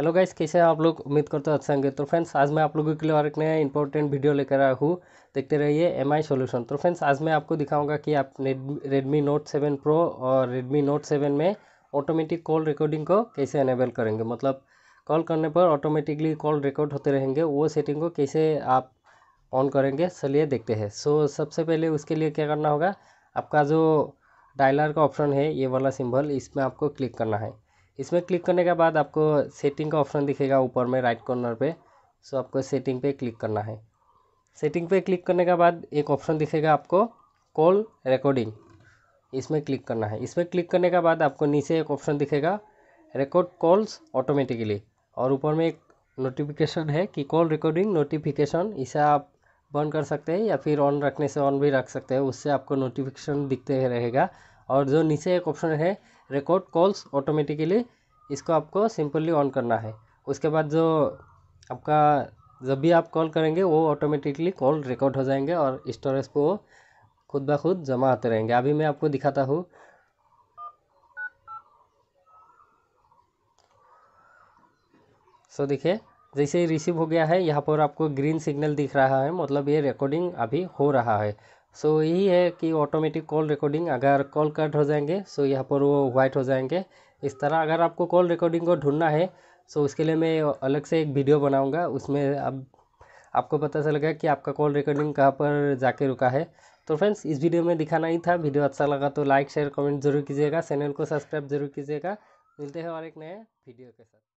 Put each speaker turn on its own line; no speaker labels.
hello guys कैसे हैं आप लोग उम्मीद करते हो अच्छे होंगे तो फ्रेंड्स आज मैं आप लोगों के लिए और एक नया इंपॉर्टेंट वीडियो लेकर आया हूँ देखते रहिए एम आई सोल्यूशन तो फ्रेंड्स आज मैं आपको दिखाऊंगा कि आप रेडमी नोट सेवन प्रो और रेडमी नोट सेवन में ऑटोमेटिक कॉल रिकॉर्डिंग को कैसे अनेबल करेंगे मतलब कॉल करने पर ऑटोमेटिकली कॉल रिकॉर्ड होते रहेंगे वो सेटिंग को कैसे आप ऑन करेंगे चलिए देखते हैं सो so, सबसे पहले उसके लिए क्या करना होगा आपका जो डायलर का ऑप्शन है ये वाला सिम्बल इसमें आपको क्लिक करना है इसमें क्लिक करने के बाद आपको सेटिंग का ऑप्शन दिखेगा ऊपर में राइट कॉर्नर पे सो आपको सेटिंग पे क्लिक करना है सेटिंग पे क्लिक करने के बाद एक ऑप्शन दिखेगा आपको कॉल रिकॉर्डिंग इसमें क्लिक करना है इसमें क्लिक करने के बाद आपको नीचे एक ऑप्शन दिखेगा रिकॉर्ड कॉल्स ऑटोमेटिकली और ऊपर में एक नोटिफिकेशन है कि कॉल रिकॉर्डिंग नोटिफिकेशन इसे आप बंद कर सकते हैं या फिर ऑन रखने से ऑन भी रख सकते हैं उससे आपको नोटिफिकेशन दिखते रहेगा और जो नीचे एक ऑप्शन है रिकॉर्ड कॉल्स ऑटोमेटिकली इसको आपको सिंपली ऑन करना है उसके बाद जो आपका जब भी आप कॉल करेंगे वो ऑटोमेटिकली कॉल रिकॉर्ड हो जाएंगे और स्टोरेज पर वो खुद ब खुद जमा होते रहेंगे अभी मैं आपको दिखाता हूँ सो देखिए जैसे ही रिसीव हो गया है यहाँ पर आपको ग्रीन सिग्नल दिख रहा है मतलब ये रिकॉर्डिंग अभी हो रहा है सो so, यही है कि ऑटोमेटिक कॉल रिकॉर्डिंग अगर कॉल कट हो जाएंगे सो so यहाँ पर वो वाइट हो जाएंगे इस तरह अगर आपको कॉल रिकॉर्डिंग को ढूंढना है सो so उसके लिए मैं अलग से एक वीडियो बनाऊंगा उसमें अब आपको पता चलेगा कि आपका कॉल रिकॉर्डिंग कहाँ पर जाके रुका है तो फ्रेंड्स इस वीडियो में दिखाना ही था वीडियो अच्छा लगा तो लाइक शेयर कमेंट जरूर कीजिएगा चैनल को सब्सक्राइब जरूर कीजिएगा मिलते हैं और एक नए वीडियो के साथ